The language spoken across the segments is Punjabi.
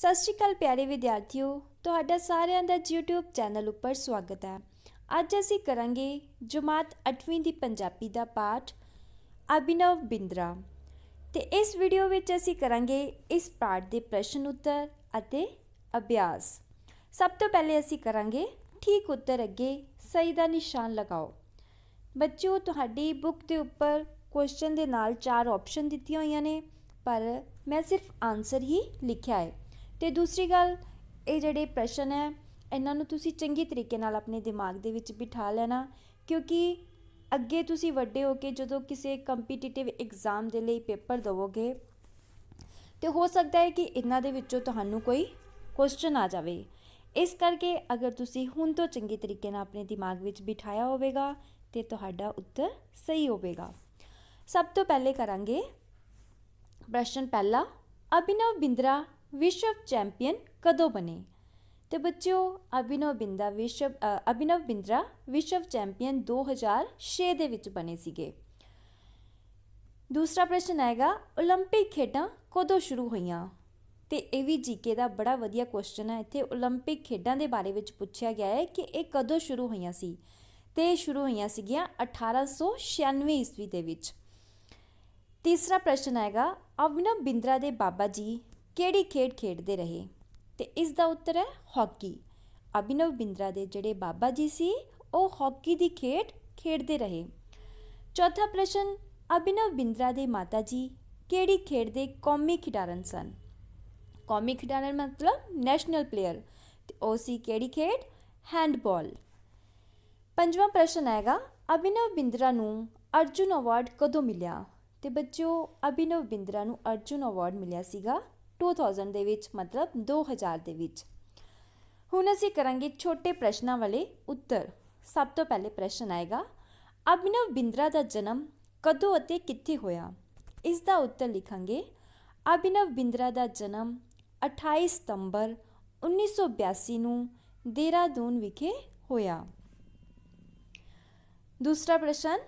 ਸਤਿ ਸ਼੍ਰੀ ਅਕਾਲ ਪਿਆਰੇ ਵਿਦਿਆਰਥੀਓ ਤੁਹਾਡਾ ਸਾਰਿਆਂ ਦਾ YouTube ਚੈਨਲ ਉੱਪਰ ਸਵਾਗਤ ਹੈ ਅੱਜ ਅਸੀਂ ਕਰਾਂਗੇ ਜਮਾਤ 8ਵੀਂ ਦੀ ਪੰਜਾਬੀ ਦਾ ਪਾਠ ਅਭਿਨਵ ਬਿੰਦਰਾ ਤੇ ਇਸ ਵੀਡੀਓ ਵਿੱਚ ਅਸੀਂ ਕਰਾਂਗੇ ਇਸ ਪਾਠ ਦੇ ਪ੍ਰਸ਼ਨ ਉੱਤਰ ਅਤੇ ਅਭਿਆਸ ਸਭ ਤੋਂ ਪਹਿਲੇ ਅਸੀਂ ਕਰਾਂਗੇ ਠੀਕ ਉੱਤਰ ਅੱਗੇ ਸਹੀ ਦਾ ਨਿਸ਼ਾਨ ਲਗਾਓ ਬੱਚਿਓ ਤੁਹਾਡੀ ਬੁੱਕ ਦੇ ਉੱਪਰ ਕੁਐਸਚਨ ਦੇ ਨਾਲ ਚਾਰ ਆਪਸ਼ਨ ਦਿੱਤੀਆਂ ਹੋਈਆਂ ਨੇ ਪਰ ਮੈਂ ਸਿਰਫ ਆਨਸਰ ਹੀ ਲਿਖਿਆ ਹੈ ਤੇ ਦੂਸਰੀ ਗੱਲ ਇਹ ਜਿਹੜੇ ਪ੍ਰਸ਼ਨ ਹੈ ਇਹਨਾਂ ਨੂੰ ਤੁਸੀਂ ਚੰਗੀ ਤਰੀਕੇ ਨਾਲ ਆਪਣੇ ਦਿਮਾਗ ਦੇ ਵਿੱਚ ਬਿਠਾ ਲੈਣਾ ਕਿਉਂਕਿ ਅੱਗੇ ਤੁਸੀਂ ਵੱਡੇ ਹੋ ਕੇ ਜਦੋਂ ਕਿਸੇ ਕੰਪੀਟੀਟਿਵ ਐਗਜ਼ਾਮ ਦੇ ਲਈ ਪੇਪਰ ਦਿਵੋਗੇ ਤੇ ਹੋ ਸਕਦਾ ਹੈ ਕਿ ਇਹਨਾਂ ਦੇ ਵਿੱਚੋਂ ਤੁਹਾਨੂੰ ਕੋਈ ਕੁਐਸਚਨ ਆ ਜਾਵੇ ਇਸ ਕਰਕੇ ਅਗਰ ਤੁਸੀਂ ਹੁਣ ਤੋਂ ਚੰਗੀ ਤਰੀਕੇ ਨਾਲ ਆਪਣੇ ਦਿਮਾਗ ਵਿੱਚ ਬਿਠਾਇਆ ਹੋਵੇਗਾ ਤੇ ਤੁਹਾਡਾ ਉੱਤਰ ਸਹੀ ਹੋਵੇਗਾ ਸਭ ਤੋਂ ਪਹਿਲੇ ਕਰਾਂਗੇ ਪ੍ਰਸ਼ਨ ਪਹਿਲਾ ਅਭਿਨਵ ਬਿੰਦਰਾ ਵਿਸ਼ਵ ਚੈਂਪੀਅਨ ਕਦੋਂ ਬਣੇ ਤੇ ਬੱਚਿਓ ਅਭਿਨਵ ਬਿੰਦਰਾ ਵਿਸ਼ਵ ਅਭਿਨਵ ਬਿੰਦਰਾ ਵਿਸ਼ਵ ਚੈਂਪੀਅਨ 2006 ਦੇ ਵਿੱਚ ਬਣੇ ਸੀਗੇ ਦੂਸਰਾ ਪ੍ਰਸ਼ਨ ਆਏਗਾ 올림픽 ਖੇਡਾਂ ਕਦੋਂ ਸ਼ੁਰੂ ਹੋਈਆਂ ਤੇ ਇਹ ਵੀ ਜੀਕੇ ਦਾ ਬੜਾ ਵਧੀਆ ਕੁਐਸਚਨ ਹੈ ਇੱਥੇ 올림픽 ਖੇਡਾਂ ਦੇ ਬਾਰੇ ਵਿੱਚ ਪੁੱਛਿਆ ਗਿਆ ਹੈ ਕਿ ਇਹ ਕਦੋਂ ਸ਼ੁਰੂ ਹੋਈਆਂ ਸੀ ਤੇ ਸ਼ੁਰੂ ਹੋਈਆਂ ਸੀਗੀਆਂ 1896 ਈਸਵੀ ਦੇ ਵਿੱਚ ਤੀਸਰਾ ਪ੍ਰਸ਼ਨ ਆਏਗਾ ਅਭਿਨਵ ਬਿੰਦਰਾ ਦੇ ਬਾਬਾ ਜੀ ਕਿਹੜੀ ਖੇਡ ਖੇਡਦੇ ਰਹੇ ਤੇ ਇਸ ਦਾ ਉੱਤਰ ਹੈ ਹਾਕੀ ਅਭਿਨਵ ਬਿੰਦਰਾ ਦੇ ਜਿਹੜੇ ਬਾਬਾ ਜੀ ਸੀ ਉਹ ਹਾਕੀ ਦੀ ਖੇਡ ਖੇਡਦੇ ਰਹੇ ਚੌਥਾ ਪ੍ਰਸ਼ਨ ਅਭਿਨਵ ਬਿੰਦਰਾ ਦੇ ਮਾਤਾ ਜੀ ਕਿਹੜੀ ਖੇਡ ਦੇ ਕੌਮੀ ਖਿਡਾਰਨ ਸਨ ਕੌਮੀ ਖਿਡਾਰਨ ਮਤਲਬ ਨੈਸ਼ਨਲ ਪਲੇਅਰ ਤੇ ਉਹ ਸੀ ਕਿਹੜੀ ਖੇਡ ਹੈਂਡਬਾਲ ਪੰਜਵਾਂ ਪ੍ਰਸ਼ਨ ਆਏਗਾ ਅਭਿਨਵ ਬਿੰਦਰਾ ਨੂੰ ਅਰਜੁਨ ਅਵਾਰਡ ਕਦੋਂ ਮਿਲਿਆ ਤੇ ਬੱਚਿਓ ਅਭਿਨਵ ਬਿੰਦਰਾ ਨੂੰ ਅਰਜੁਨ ਅਵਾਰਡ ਮਿਲਿਆ ਸੀਗਾ 2000 ਦੇ ਵਿੱਚ ਮਤਲਬ 2000 ਦੇ ਵਿੱਚ ਹੁਣ ਅਸੀਂ ਕਰਾਂਗੇ ਛੋਟੇ ਪ੍ਰਸ਼ਨਾਂ ਵਾਲੇ ਉੱਤਰ ਸਭ ਤੋਂ ਪਹਿਲੇ ਪ੍ਰਸ਼ਨ ਆਏਗਾ ਅਭਿਨਵ ਬਿੰਦਰਾ ਦਾ ਜਨਮ ਕਦੋਂ ਅਤੇ ਕਿੱਥੇ ਹੋਇਆ ਇਸ ਦਾ ਉੱਤਰ ਲਿਖਾਂਗੇ ਅਭਿਨਵ ਬਿੰਦਰਾ ਦਾ ਜਨਮ 28 ਸਤੰਬਰ 1982 ਨੂੰ ਦੇਰਾਦੂਨ ਵਿਖੇ ਹੋਇਆ ਦੂਸਰਾ ਪ੍ਰਸ਼ਨ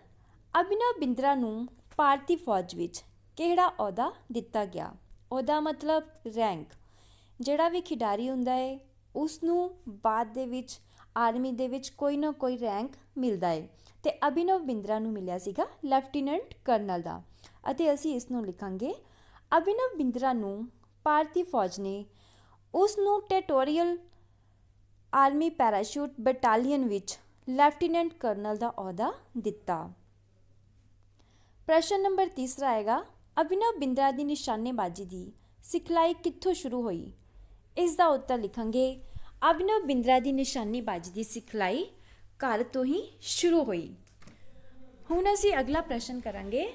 ਅਭਿਨਵ ਬਿੰਦਰਾ ਨੂੰ ਭਾਰਤੀ ਫੌਜ ਵਿੱਚ ਕਿਹੜਾ ਅਹੁਦਾ ਦਿੱਤਾ ਗਿਆ ਉਹਦਾ ਮਤਲਬ ਰੈਂਕ ਜਿਹੜਾ ਵੀ ਖਿਡਾਰੀ ਹੁੰਦਾ ਹੈ ਉਸ ਨੂੰ ਬਾਅਦ ਦੇ ਵਿੱਚ ਆਰਮੀ ਦੇ ਵਿੱਚ ਕੋਈ ਨਾ ਕੋਈ ਰੈਂਕ ਮਿਲਦਾ ਹੈ ਤੇ ਅਭਿਨਵ ਬਿੰਦਰਾ ਨੂੰ ਮਿਲਿਆ ਸੀਗਾ ਲੈਫਟੀਨੈਂਟ ਕਰਨਲ ਦਾ ਅਤੇ ਅਸੀਂ ਇਸ ਨੂੰ ਲਿਖਾਂਗੇ ਅਭਿਨਵ ਬਿੰਦਰਾ ਨੂੰ ਭਾਰਤੀ ਫੌਜ ਨੇ ਉਸ ਨੂੰ ਟੈਟੋਰੀਅਲ ਆਰਮੀ ਪੈਰਾਸ਼ੂਟ ਬਟਾਲੀਅਨ ਵਿੱਚ ਲੈਫਟੀਨੈਂਟ ਕਰਨਲ ਦਾ ਅਹੁਦਾ ਦਿੱਤਾ ਪ੍ਰਸ਼ਨ ਨੰਬਰ ਤੀਸਰਾ ਆਏਗਾ ਅਭਿਨਵ ਬਿੰਦਰਾ ਦੀ ਨਿਸ਼ਾਨੇਬਾਜ਼ੀ ਦੀ ਸਿਖਲਾਈ ਕਿੱਥੋਂ ਸ਼ੁਰੂ ਹੋਈ ਇਸ ਦਾ ਉੱਤਰ ਲਿਖਾਂਗੇ ਅਭਿਨਵ ਬਿੰਦਰਾ ਦੀ ਨਿਸ਼ਾਨੇਬਾਜ਼ੀ ਦੀ ਸਿਖਲਾਈ ਘਰ ਤੋਂ ਹੀ ਸ਼ੁਰੂ ਹੋਈ ਹੁਣ ਅਸੀਂ ਅਗਲਾ ਪ੍ਰਸ਼ਨ ਕਰਾਂਗੇ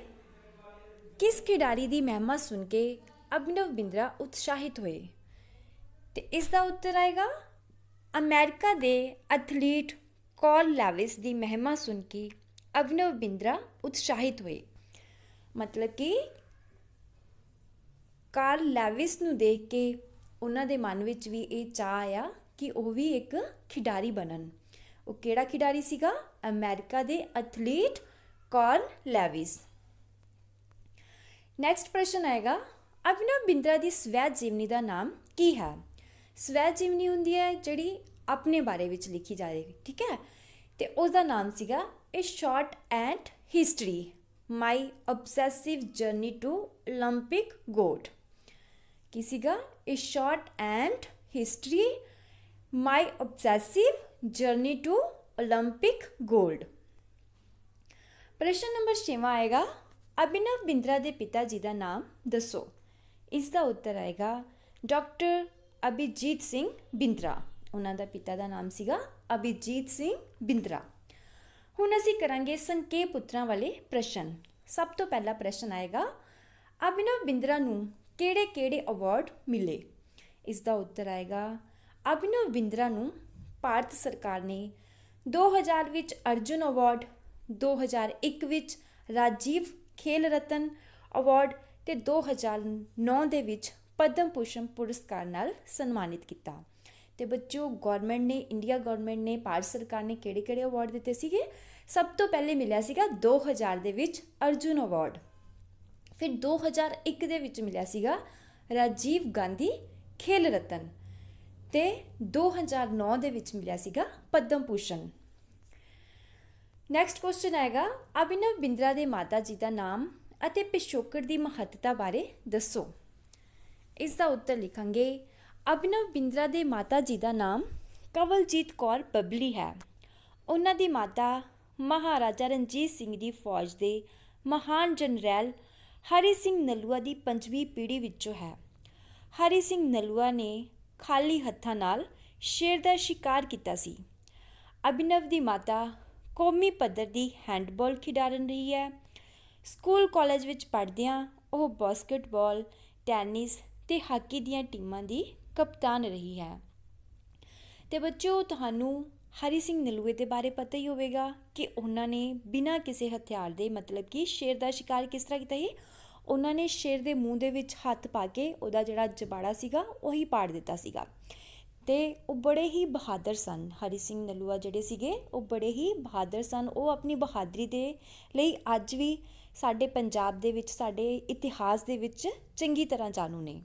ਕਿਸ ਖਿਡਾਰੀ ਦੀ ਮਹਿਮਾ ਸੁਣ ਕੇ ਅਭਿਨਵ ਬਿੰਦਰਾ ਉਤਸ਼ਾਹਿਤ ਹੋਏ ਤੇ ਇਸ ਦਾ ਉੱਤਰ ਆਏਗਾ ਅਮਰੀਕਾ ਦੇ ਐਥਲੀਟ ਕੌਲ ਲੈਵਿਸ ਦੀ ਮਹਿਮਾ ਸੁਣ ਕੇ ਅਭਿਨਵ ਬਿੰਦਰਾ ਉਤਸ਼ਾਹਿਤ ਹੋਏ ਮਤਲਬ ਕਿ ਕਾਰ ਲੈਵਿਸ ਨੂੰ ਦੇਖ ਕੇ ਉਹਨਾਂ ਦੇ ਮਨ ਵਿੱਚ ਵੀ ਇਹ ਚਾਹ ਆਇਆ ਕਿ ਉਹ ਵੀ ਇੱਕ ਖਿਡਾਰੀ ਬਣਨ ਉਹ ਕਿਹੜਾ ਖਿਡਾਰੀ ਸੀਗਾ ਅਮਰੀਕਾ ਦੇ ਐਥਲੀਟ ਕਾਰ ਲੈਵਿਸ ਨੈਕਸਟ ਪ੍ਰਸ਼ਨ ਆਏਗਾ ਅਭਿਨਵ ਬਿੰਦਰਾ ਦੀ ਸਵੈ ਜੀਵਨੀ ਦਾ ਨਾਮ ਕੀ ਹੈ ਸਵੈ ਜੀਵਨੀ ਹੁੰਦੀ ਹੈ ਜਿਹੜੀ ਆਪਣੇ ਬਾਰੇ ਵਿੱਚ ਲਿਖੀ ਜਾਏਗੀ ਠੀਕ ਹੈ ਤੇ ਉਸ ਦਾ ਨਾਮ ਸੀਗਾ a shot at history my obsessive journey to 올림픽 gold ਕੀ ਸੀਗਾ ਇਸ shot at history my obsessive journey to 올림픽 골ਡ ਪ੍ਰਸ਼ਨ ਨੰਬਰ 6 ਆਏਗਾ ਅਭਿਨਵ ਬਿੰਦਰਾ ਦੇ ਪਿਤਾ ਜੀ ਦਾ ਨਾਮ ਦੱਸੋ ਇਸ ਦਾ ਉੱਤਰ ਆਏਗਾ ਡਾਕਟਰ ਅਭਿਜੀਤ ਸਿੰਘ ਬਿੰਦਰਾ ਉਹਨਾਂ ਦਾ ਪਿਤਾ ਦਾ ਨਾਮ ਸੀਗਾ ਅਭਿਜੀਤ ਸਿੰਘ ਬਿੰਦਰਾ ਹੁਣ ਅਸੀਂ ਕਰਾਂਗੇ ਸੰਕੇਪ ਪੁੱਤਰਾਂ ਵਾਲੇ ਪ੍ਰਸ਼ਨ ਸਭ ਤੋਂ ਪਹਿਲਾ ਪ੍ਰਸ਼ਨ ਆਏਗਾ ਅਭਿਨਵ ਬਿੰਦਰਾ ਨੂੰ ਕਿਹੜੇ ਕਿਹੜੇ ਅਵਾਰਡ ਮਿਲੇ ਇਸ ਦਾ ਉੱਤਰ ਆਏਗਾ ਅਭਿਨਵ ਬਿੰਦਰਾ ਨੂੰ ਭਾਰਤ ਸਰਕਾਰ ਨੇ 2000 ਵਿੱਚ ਅਰਜੁਨ ਅਵਾਰਡ 2001 ਵਿੱਚ ਰਾਜੀਵ ਖੇਲ ਰਤਨ ਅਵਾਰਡ ਤੇ 2009 ਦੇ ਵਿੱਚ ਪਦਮ ਪੂਸ਼ਮ ਪੁਰਸਕਾਰ ਨਾਲ ਸਨਮਾਨਿਤ ਕੀਤਾ ਤੇ ਬੱਚਿਓ ਗਵਰਨਮੈਂਟ ਨੇ ਇੰਡੀਆ ਗਵਰਨਮੈਂਟ ਨੇ ਭਾਰਤ ਸਰਕਾਰ ਨੇ ਕਿਹੜੇ-ਕਿਹੜੇ ਅਵਾਰਡ ਦਿੱਤੇ ਸੀਗੇ ਸਭ ਤੋਂ ਪਹਿਲੇ ਮਿਲਿਆ ਸੀਗਾ 2000 ਦੇ ਵਿੱਚ ਅਰਜੁਨ ਅਵਾਰਡ ਫਿਰ 2001 ਦੇ ਵਿੱਚ ਮਿਲਿਆ ਸੀਗਾ ਰਾਜੀਵ ਗਾਂਧੀ ਖੇਲ ਰਤਨ ਤੇ 2009 ਦੇ ਵਿੱਚ ਮਿਲਿਆ ਸੀਗਾ ਪਦਮ ਪੂਸ਼ਣ ਨੈਕਸਟ ਕੁਐਸਚਨ ਆਏਗਾ ਅਭਿਨਵ ਬਿੰਦਰਾ ਦੇ ਮਾਤਾ ਜੀ ਦਾ ਨਾਮ ਅਤੇ ਪਿਸ਼ੋਕਰ ਦੀ ਮਹੱਤਤਾ ਬਾਰੇ ਦੱਸੋ ਇਸ ਦਾ ਉੱਤਰ ਲਿਖਾਂਗੇ ਅਭਿਨਵ ਬਿੰਦਰਾ ਦੇ ਮਾਤਾ ਜੀ ਦਾ ਨਾਮ ਕਵਲਜੀਤ ਕੌਰ ਪਬਲੀ ਹੈ ਉਹਨਾਂ ਦੀ ਮਾਤਾ ਮਹਾਰਾਜਾ ਰਣਜੀਤ ਸਿੰਘ ਦੀ ਫੌਜ ਦੇ ਮਹਾਨ ਜਨਰਲ ਹਰੀ ਸਿੰਘ ਨਲੂਆ ਦੀ ਪੰਜਵੀਂ ਪੀੜ੍ਹੀ ਵਿੱਚੋਂ ਹੈ ਹਰੀ ਸਿੰਘ ਨਲੂਆ ਨੇ ਖਾਲੀ ਹੱਥਾਂ ਨਾਲ ਸ਼ੇਰ ਦਾ ਸ਼ਿਕਾਰ ਕੀਤਾ ਸੀ ਅਭਿਨਵ ਦੀ ਮਾਤਾ ਕੌਮੀ ਪੱਧਰ ਦੀ ਹੈਂਡਬਾਲ ਖਿਡਾਰਨ ਰਹੀ ਹੈ ਸਕੂਲ ਕਾਲਜ ਵਿੱਚ ਪੜ੍ਹਦਿਆਂ ਉਹ ਬਾਸਕਟਬਾਲ ਟੈਨਿਸ ਤੇ ਹਾਕੀ ਦੀਆਂ ਟੀਮਾਂ ਦੀ ਕਪਤਾਨ ਰਹੀ ਹੈ ਤੇ ਬੱਚਿਓ ਤੁਹਾਨੂੰ ਹਰੀ ਸਿੰਘ ਨਲੂਏ ਦੇ ਬਾਰੇ ਪਤਾ ਹੀ ਹੋਵੇਗਾ ਕਿ ਉਹਨਾਂ ਨੇ ਬਿਨਾਂ ਕਿਸੇ ਹਥਿਆਰ ਦੇ ਮਤਲਬ ਕਿ ਸ਼ੇਰ ਦਾ ਸ਼ਿਕਾਰ ਕਿਸ ਤਰ੍ਹਾਂ ਕੀਤਾ ਹੀ ਉਹਨਾਂ ਨੇ ਸ਼ੇਰ ਦੇ ਮੂੰਹ ਦੇ ਵਿੱਚ ਹੱਥ ਪਾ ਕੇ ਉਹਦਾ ਜਿਹੜਾ ਜਬਾੜਾ ਸੀਗਾ ਉਹੀ ਪਾੜ ਦਿੱਤਾ ਸੀਗਾ ਤੇ ਉਹ ਬੜੇ ਹੀ ਬਹਾਦਰ ਸਨ ਹਰੀ ਸਿੰਘ ਨਲੂਆ ਜਿਹੜੇ ਸੀਗੇ ਉਹ ਬੜੇ ਹੀ ਬਹਾਦਰ ਸਨ ਉਹ ਆਪਣੀ ਬਹਾਦਰੀ ਦੇ ਲਈ ਅੱਜ ਵੀ ਸਾਡੇ ਪੰਜਾਬ ਦੇ ਵਿੱਚ ਸਾਡੇ ਇਤਿਹਾਸ ਦੇ ਵਿੱਚ ਚੰਗੀ ਤਰ੍ਹਾਂ ਜਾਣੂ ਨੇ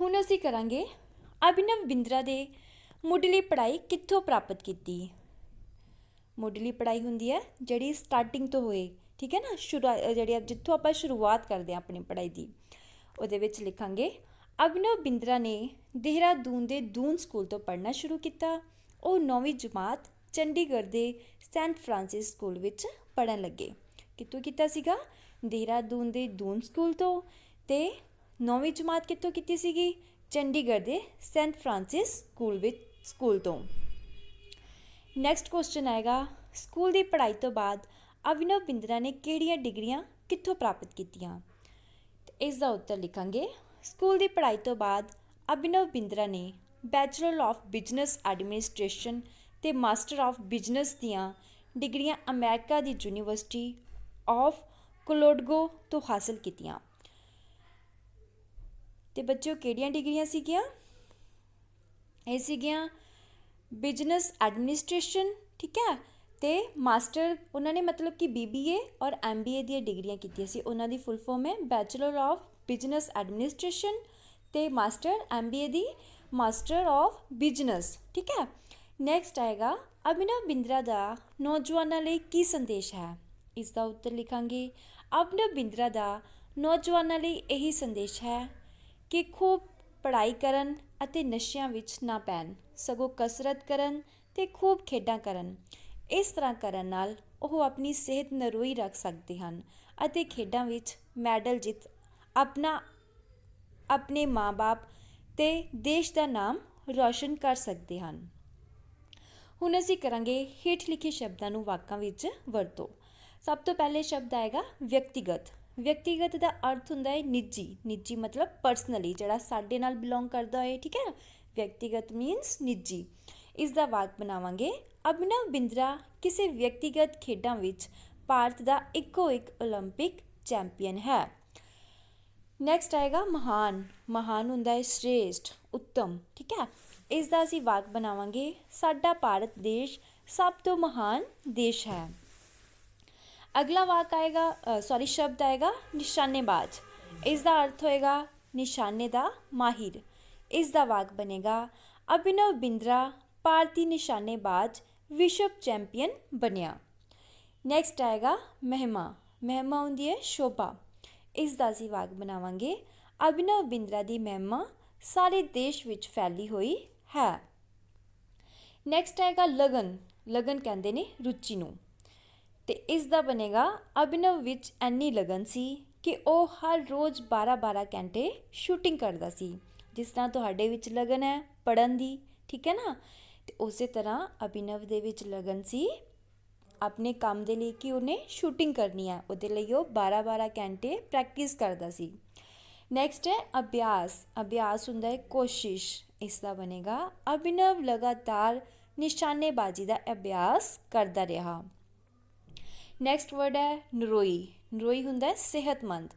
ਹੁਣ ਅਸੀਂ ਕਰਾਂਗੇ ਅਭਿਨਵ ਬਿੰਦਰਾ ਦੇ ਮੁੱਢਲੀ ਪੜ੍ਹਾਈ ਕਿੱਥੋਂ ਪ੍ਰਾਪਤ ਕੀਤੀ ਮੁੱਢਲੀ ਪੜ੍ਹਾਈ ਹੁੰਦੀ ਹੈ ਜਿਹੜੀ ਸਟਾਰਟਿੰਗ ਤੋਂ ਹੋਏ ਠੀਕ ਹੈ ਨਾ ਜਿਹੜੀ ਜਿੱਥੋਂ ਆਪਾਂ ਸ਼ੁਰੂਆਤ ਕਰਦੇ ਆ ਆਪਣੀ ਪੜ੍ਹਾਈ ਦੀ ਉਹਦੇ ਵਿੱਚ ਲਿਖਾਂਗੇ ਅਗਨੋ ਬਿੰਦਰਾ ਨੇ ਦੇਹਰਾਦੂਨ ਦੇ ਦੂਨ ਸਕੂਲ ਤੋਂ ਪੜ੍ਹਨਾ ਸ਼ੁਰੂ ਕੀਤਾ ਉਹ 9ਵੀਂ ਜਮਾਤ ਚੰਡੀਗੜ੍ਹ ਦੇ ਸੈਂਟ ਫ੍ਰਾਂਸਿਸ ਸਕੂਲ ਵਿੱਚ ਪੜਨ ਲੱਗੇ ਕਿੱਥੋਂ ਕੀਤਾ ਸੀਗਾ ਦੇਹਰਾਦੂਨ ਦੇ ਦੂਨ ਸਕੂਲ ਤੋਂ ਤੇ 9ਵੀਂ ਜਮਾਤ ਕਿੱਥੋਂ ਕੀਤੀ ਸੀਗੀ ਚੰਡੀਗੜ੍ਹ ਦੇ ਸੈਂਟ ਫ੍ਰਾਂਸਿਸ ਸਕੂਲ ਵਿੱਚ ਸਕੂਲ ਤੋਂ ਨੈਕਸਟ ਕੁਐਸਚਨ ਆਏਗਾ ਸਕੂਲ ਦੀ ਪੜ੍ਹਾਈ ਤੋਂ ਬਾਅਦ ਅਵਿਨਵ ਬਿੰਦਰਾ ਨੇ ਕਿਹੜੀਆਂ ਡਿਗਰੀਆਂ ਕਿੱਥੋਂ ਪ੍ਰਾਪਤ ਕੀਤੀਆਂ ਇਸ ਦਾ ਉੱਤਰ ਲਿਖਾਂਗੇ ਸਕੂਲ ਦੀ ਪੜ੍ਹਾਈ ਤੋਂ ਬਾਅਦ ਅਭਿਨਵ ਬਿੰਦਰਾ ਨੇ ਬੈਚਲਰ ਆਫ ਬਿਜ਼ਨਸ ਐਡਮਿਨਿਸਟ੍ਰੇਸ਼ਨ ਤੇ ਮਾਸਟਰ ਆਫ ਬਿਜ਼ਨਸ ਦੀਆਂ ਡਿਗਰੀਆਂ ਅਮਰੀਕਾ ਦੀ ਯੂਨੀਵਰਸਿਟੀ ਆਫ ਕੋਲੋਡਗੋ ਤੋਂ ਹਾਸਲ ਕੀਤੀਆਂ ਤੇ ਬੱਚਿਓ ਕਿਹੜੀਆਂ ਡਿਗਰੀਆਂ ਸੀਗੀਆਂ ਇਹ ਸੀਗੀਆਂ ਬਿਜ਼ਨਸ ਐਡਮਿਨਿਸਟ੍ਰੇਸ਼ਨ ਠੀਕ ਹੈ ਤੇ ਮਾਸਟਰ ਉਹਨਾਂ ਨੇ ਮਤਲਬ ਕਿ ਬੀਬੀਏ ਔਰ ਐਮਬੀਏ ਦੀਆਂ ਡਿਗਰੀਆਂ ਕੀਤੀਆਂ ਸੀ ਉਹਨਾਂ ਦੀ ਫੁੱਲ ਫਾਰਮ ਹੈ ਬੈਚਲਰ ਆਫ ਬਿਜ਼ਨਸ ਐਡਮਿਨਿਸਟ੍ਰੇਸ਼ਨ ਤੇ ਮਾਸਟਰ ਐਮਬੀਏ ਦੀ ਮਾਸਟਰ ਆਫ ਬਿਜ਼ਨਸ ਠੀਕ ਹੈ ਨੈਕਸਟ ਆਏਗਾ ਅਭਿਨਵ ਬਿੰਦਰਾ ਦਾ ਨੌਜਵਾਨਾਂ ਲਈ ਕੀ ਸੰਦੇਸ਼ ਹੈ ਇਸ ਦਾ ਉੱਤਰ ਲਿਖਾਂਗੇ ਅਭਿਨਵ ਬਿੰਦਰਾ ਦਾ ਨੌਜਵਾਨਾਂ ਲਈ ਇਹੀ ਸੰਦੇਸ਼ ਹੈ ਕਿ ਖੂਬ ਪੜ੍ਹਾਈ ਕਰਨ ਅਤੇ ਨਸ਼ਿਆਂ ਵਿੱਚ ਨਾ ਪੈਣ ਸਗੋਂ ਕਸਰਤ ਕਰਨ ਤੇ ਖੂਬ ਖੇਡਾਂ ਕਰਨ ਇਸ ਤਰ੍ਹਾਂ ਕਰਨ ਨਾਲ ਉਹ ਆਪਣੀ ਸਿਹਤ ਨਰੋਈ ਰੱਖ ਸਕਦੇ ਹਨ ਅਤੇ ਖੇਡਾਂ ਵਿੱਚ ਮੈਡਲ ਜਿੱਤ ਆਪਣਾ ਆਪਣੇ ਮਾਪੇ ਤੇ ਦੇਸ਼ ਦਾ ਨਾਮ ਰੌਸ਼ਨ ਕਰ ਸਕਦੇ ਹਨ ਹੁਣ ਅਸੀਂ ਕਰਾਂਗੇ ਹੇਠ ਲਿਖੇ ਸ਼ਬਦਾਂ ਨੂੰ ਵਾਕਾਂ ਵਿੱਚ ਵਰਤੋ ਸਭ ਤੋਂ ਪਹਿਲੇ ਸ਼ਬਦ ਆਏਗਾ ਵਿਅਕਤੀਗਤ ਵਿਅਕਤੀਗਤ ਦਾ ਅਰਥ ਹੁੰਦਾ ਹੈ ਨਿੱਜੀ ਨਿੱਜੀ ਮਤਲਬ ਪਰਸਨਲੀ ਜਿਹੜਾ ਸਾਡੇ ਨਾਲ ਬਿਲੋਂਗ ਕਰਦਾ ਹੋਏ ਠੀਕ ਹੈ ਵਿਅਕਤੀਗਤ ਮੀਨਸ ਨਿੱਜੀ ਇਸ ਦਾ ਵਾਕ ਬਣਾਵਾਂਗੇ ਅਭਿਨਵ ਬਿੰਦਰਾ ਕਿਸੇ ਵਿਅਕਤੀਗਤ ਖੇਡਾਂ ਵਿੱਚ ਭਾਰਤ ਦਾ ਇੱਕੋ ਇੱਕ 올림픽 ਚੈਂਪੀਅਨ ਹੈ ਨੈਕਸਟ ਆਏਗਾ ਮਹਾਨ ਮਹਾਨ ਹੁੰਦਾ ਹੈ ਸ੍ਰੇਸ਼ਟ ਉੱਤਮ ਠੀਕ ਹੈ ਇਸ ਦਾ ਅਸੀਂ ਵਾਕ ਬਣਾਵਾਂਗੇ ਸਾਡਾ ਭਾਰਤ ਦੇਸ਼ ਸਭ ਤੋਂ ਮਹਾਨ ਦੇਸ਼ ਹੈ ਅਗਲਾ ਵਾਕ ਆਏਗਾ ਸੌਰੀ ਸ਼ਬਦ ਆਏਗਾ ਨਿਸ਼ਾਨੇਬਾਜ਼ ਇਸ ਦਾ ਅਰਥ ਹੋਏਗਾ ਨਿਸ਼ਾਨੇ ਦਾ ਮਾਹਿਰ ਇਸ ਦਾ ਵਾਕ ਬਨੇਗਾ ਅਭਿਨਵ ਬਿੰਦਰਾ ਭਾਰਤੀ ਨਿਸ਼ਾਨੇਬਾਜ਼ ਵਿਸ਼ਵ ਚੈਂਪੀਅਨ ਬਣਿਆ ਨੈਕਸਟ ਆਏਗਾ ਮਹਿਮਾ ਮਹਿਮਾ ਹੁੰਦੀ ਹੈ ਸ਼ੋਭਾ ਇਸ ਦਾ ਅਸੀਂ ਵਾਕ ਬਣਾਵਾਂਗੇ ਅਭਿਨਵ ਬਿੰਦਰਾ ਦੀ ਮਹਿਮਾ ਸਾਰੇ ਦੇਸ਼ ਵਿੱਚ ਫੈਲੀ ਹੋਈ ਹੈ ਨੈਕਸਟ ਆਏਗਾ ਲਗਨ ਲਗਨ ਕਹਿੰਦੇ ਨੇ ਰੁਚੀ ਨੂੰ ਤੇ ਇਸ ਦਾ ਬਨੇਗਾ ਅਭਿਨਵ ਵਿੱਚ ਐਨੀ ਲਗਨ ਸੀ ਕਿ ਉਹ ਹਰ ਰੋਜ਼ 12-12 ਘੰਟੇ ਸ਼ੂਟਿੰਗ ਕਰਦਾ ਸੀ ਜਿਸ ਤਰ੍ਹਾਂ ਤੁਹਾਡੇ ਵਿੱਚ ਲਗਨ ਹੈ ਪੜਨ ਦੀ ਠੀਕ ਹੈ ਨਾ ਤੇ ਉਸੇ ਤਰ੍ਹਾਂ ਅਭਿਨਵ ਦੇ ਵਿੱਚ ਲਗਨ ਸੀ ਆਪਣੇ ਕੰਮ ਦੇ ਲਈ ਕਿ ਉਹਨੇ ਸ਼ੂਟਿੰਗ ਕਰਨੀ ਹੈ ਉਹਦੇ ਲਈ ਉਹ 12-12 ਘੰਟੇ ਪ੍ਰੈਕਟਿਸ ਕਰਦਾ ਸੀ ਨੈਕਸਟ ਹੈ ਅਭਿਆਸ ਅਭਿਆਸ ਹੁੰਦਾ ਹੈ ਕੋਸ਼ਿਸ਼ ਇਸ ਦਾ ਬਨੇਗਾ ਅਭਿਨਵ ਲਗਾਤਾਰ ਨਿਸ਼ਾਨੇਬਾਜ਼ੀ ਦਾ ਅਭਿਆਸ ਕਰਦਾ ਰਿਹਾ ਨੈਕਸਟ ਵਰਡ ਹੈ ਨਰੋਈ ਨਰੋਈ ਹੁੰਦਾ ਹੈ ਸਿਹਤਮੰਦ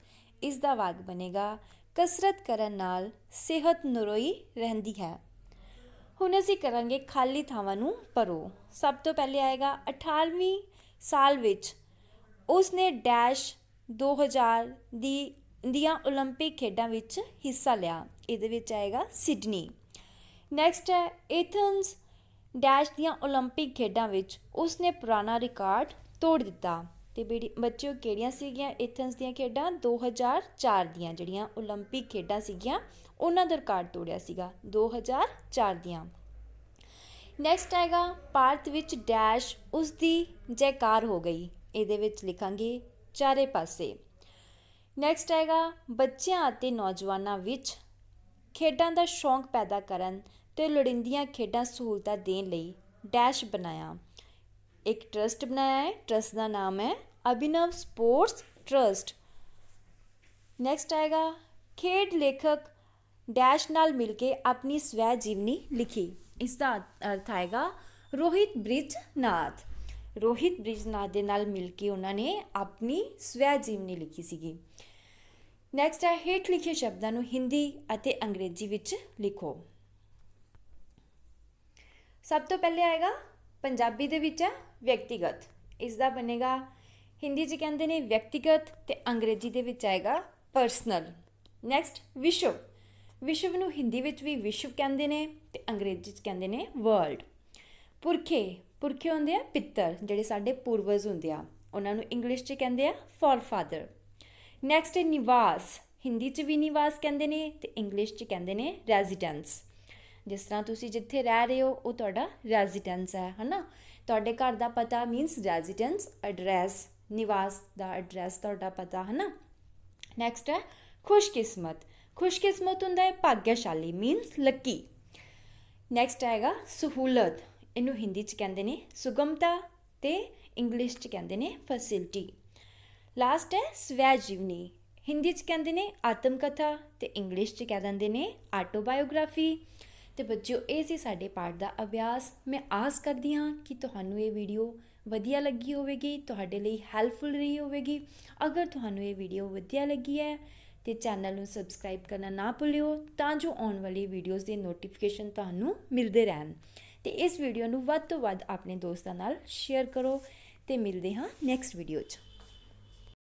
ਇਸ ਦਾ ਵਾਕ ਬਨੇਗਾ ਕਸਰਤ ਕਰਨ ਨਾਲ ਸਿਹਤ ਨਰੋਈ ਰਹਿੰਦੀ ਹੈ ਹੁਣ ਅਸੀਂ ਕਰਾਂਗੇ ਖਾਲੀ ਥਾਵਾਂ ਨੂੰ ਪਰੋ ਸਭ ਤੋਂ ਪਹਿਲੇ ਆਏਗਾ 18ਵੀਂ ਸਾਲ ਵਿੱਚ ਉਸ ਨੇ ਡੈਸ਼ 2000 ਦੀ ਦੀਆਂ 올림픽 ਖੇਡਾਂ ਵਿੱਚ ਹਿੱਸਾ ਲਿਆ ਇਹਦੇ ਵਿੱਚ ਆਏਗਾ ਸਿਡਨੀ ਨੈਕਸਟ ਹੈ ਐਥਨਸ ਡੈਸ਼ ਦੀਆਂ 올림픽 ਖੇਡਾਂ ਵਿੱਚ ਉਸ ਨੇ ਪੁਰਾਣਾ ਰਿਕਾਰਡ ਤੋੜ ਦਿੱਤਾ ਤੇ ਬੱਚਿਓ ਕਿਹੜੀਆਂ ਸੀਗੀਆਂ ਐਥਨਸ ਦੀਆਂ ਖੇਡਾਂ 2004 ਦੀਆਂ ਜਿਹੜੀਆਂ 올림픽 ਖੇਡਾਂ ਸੀਗੀਆਂ ਉਹਨਾਂ ਦਾ ਰਿਕਾਰਡ ਤੋੜਿਆ ਸੀਗਾ 2004 ਦੀਆਂ ਨੈਕਸਟ ਆਏਗਾ ਭਾਰਤ ਵਿੱਚ ਡੈਸ਼ ਉਸ ਦੀ ਜੈਕਾਰ ਹੋ ਗਈ ਇਹਦੇ ਵਿੱਚ ਲਿਖਾਂਗੇ ਚਾਰੇ ਪਾਸੇ ਨੈਕਸਟ ਆਏਗਾ ਬੱਚਿਆਂ ਅਤੇ ਨੌਜਵਾਨਾਂ ਵਿੱਚ ਖੇਡਾਂ ਦਾ ਸ਼ੌਂਕ ਪੈਦਾ ਕਰਨ ਤੇ ਲੋੜੀਂਦੀਆਂ ਖੇਡਾਂ ਸਹੂਲਤਾਂ ਦੇਣ ਲਈ ਡੈਸ਼ ਬਣਾਇਆ ਇੱਕ ਟਰਸਟ ਬਣਾਇਆ ਹੈ ਟਰਸਟ ਦਾ ਨਾਮ ਹੈ ਅਭਿਨਵ ਸਪੋਰਟਸ ਟਰਸਟ ਨੈਕਸਟ ਆਏਗਾ ਖੇਡ ਲੇਖਕ ਡੈਸ਼ ਨਾਲ ਮਿਲ ਕੇ ਆਪਣੀ ਸਵੈ ਜੀਵਨੀ ਲਿਖੀ ਇਸ ਦਾ ਅਰਥ ਆਏਗਾ ਰੋਹਿਤ ਬ੍ਰਿਜਨਾਥ ਰੋਹਿਤ ਬ੍ਰਿਜਨਾਥ ਦੇ ਨਾਲ ਮਿਲ ਕੇ ਉਹਨਾਂ ਨੇ ਆਪਣੀ ਸਵੈ ਜੀਵਨੀ ਲਿਖੀ ਸੀਗੀ ਨੈਕਸਟ ਹੈ ਹੇਠ ਲਿਖੇ ਸ਼ਬਦਾਂ ਨੂੰ ਹਿੰਦੀ ਅਤੇ ਅੰਗਰੇਜ਼ੀ ਵਿੱਚ ਲਿਖੋ ਸਭ ਤੋਂ ਪਹਿਲੇ ਆਏਗਾ ਪੰਜਾਬੀ ਦੇ ਵਿੱਚ ਹੈ ਵਿਅਕਤੀਗਤ ਇਸ ਦਾ ਬਣੇਗਾ ਹਿੰਦੀ 'ਚ ਕਹਿੰਦੇ ਨੇ ਵਿਅਕਤੀਗਤ ਤੇ ਅੰਗਰੇਜ਼ੀ ਦੇ ਵਿੱਚ ਆਏਗਾ ਪਰਸਨਲ ਨੈਕਸਟ ਵਿਸ਼ਵ ਵਿਸ਼ਵ ਨੂੰ ਹਿੰਦੀ ਵਿੱਚ ਵੀ ਵਿਸ਼ਵ ਕਹਿੰਦੇ ਨੇ ਤੇ ਅੰਗਰੇਜ਼ੀ 'ਚ ਕਹਿੰਦੇ ਨੇ ਵਰਲਡ ਪੁਰਖੇ ਪੁਰਖੇ ਹੁੰਦੇ ਆ ਪਿੱਤਰ ਜਿਹੜੇ ਸਾਡੇ ਪੂਰਵਜ ਹੁੰਦੇ ਆ ਉਹਨਾਂ ਨੂੰ ਇੰਗਲਿਸ਼ 'ਚ ਕਹਿੰਦੇ ਆ ਫਾਦਰ ਨੈਕਸਟ ਹੈ ਨਿਵਾਸ ਹਿੰਦੀ 'ਚ ਵੀ ਨਿਵਾਸ ਕਹਿੰਦੇ ਨੇ ਤੇ ਇੰਗਲਿਸ਼ 'ਚ ਕਹਿੰਦੇ ਨੇ ਰੈਜ਼ੀਡੈਂਸ ਜਿਸ ਤਰ੍ਹਾਂ ਤੁਸੀਂ ਜਿੱਥੇ ਰਹਿ ਰਹੇ ਹੋ ਉਹ ਤੁਹਾਡਾ ਰੈਜ਼ੀਡੈਂਸ ਹੈ ਹਨਾ ਤੁਹਾਡੇ ਘਰ ਦਾ ਪਤਾ ਮੀਨਸ ਰੈਜ਼ੀਡੈਂਸ ਐਡਰੈਸ ਨਿਵਾਸ ਦਾ ਐਡਰੈਸ ਤੁਹਾਡਾ ਪਤਾ ਹੈ ਨਾ ਨੈਕਸਟ ਹੈ ਖੁਸ਼ਕਿਸਮਤ ਖੁਸ਼ਕਿਸਮਤ ਹੁੰਦਾ ਹੈ ਭਾਗਿਆਸ਼ਾਲੀ ਮੀਨਸ ਲੱਕੀ ਨੈਕਸਟ ਆਏਗਾ ਸਹੂਲਤ ਇਹਨੂੰ ਹਿੰਦੀ ਚ ਕਹਿੰਦੇ ਨੇ ਸੁਗਮਤਾ ਤੇ ਇੰਗਲਿਸ਼ ਚ ਕਹਿੰਦੇ ਨੇ ਫੈਸਿਲਿਟੀ ਲਾਸਟ ਹੈ ਸਵੈ ਜੀਵਨੀ ਹਿੰਦੀ ਚ ਕਹਿੰਦੇ ਨੇ ਆਤਮ ਕਥਾ ਤੇ ਇੰਗਲਿਸ਼ ਚ ਕਹਿ ਦਿੰਦੇ ਨੇ ਆਟੋਬਾਇਓਗ੍ਰਾਫੀ ਤੇ ਬੱਚਿਓ ਇਹ ਸੀ ਸਾਡੇ ਪਾਠ ਦਾ ਅਭਿਆਸ ਮੈਂ ਆਸ ਕਰਦੀ ਹਾਂ ਕਿ ਤੁਹਾਨੂੰ ਇਹ ਵੀਡੀਓ ਵਧੀਆ ਲੱਗੀ ਹੋਵੇਗੀ ਤੁਹਾਡੇ ਲਈ ਹੈਲਪਫੁਲ ਰਹੀ ਹੋਵੇਗੀ ਅਗਰ ਤੁਹਾਨੂੰ ਇਹ ਵੀਡੀਓ ਵਧੀਆ ਲੱਗੀ ਹੈ ਤੇ ਚੈਨਲ ਨੂੰ ਸਬਸਕ੍ਰਾਈਬ ਕਰਨਾ ਨਾ ਭੁੱਲਿਓ ਤਾਂ ਜੋ ਆਉਣ ਵਾਲੀ ਵੀਡੀਓਜ਼ ਦੇ ਨੋਟੀਫਿਕੇਸ਼ਨ ਤੁਹਾਨੂੰ ਮਿਲਦੇ ਰਹਿਣ ਤੇ ਇਸ ਵੀਡੀਓ ਨੂੰ ਵੱਧ ਤੋਂ ਵੱਧ ਆਪਣੇ ਦੋਸਤਾਂ ਨਾਲ ਸ਼ੇਅਰ ਕਰੋ ਤੇ ਮਿਲਦੇ ਹਾਂ ਨੈਕਸਟ ਵੀਡੀਓ 'ਚ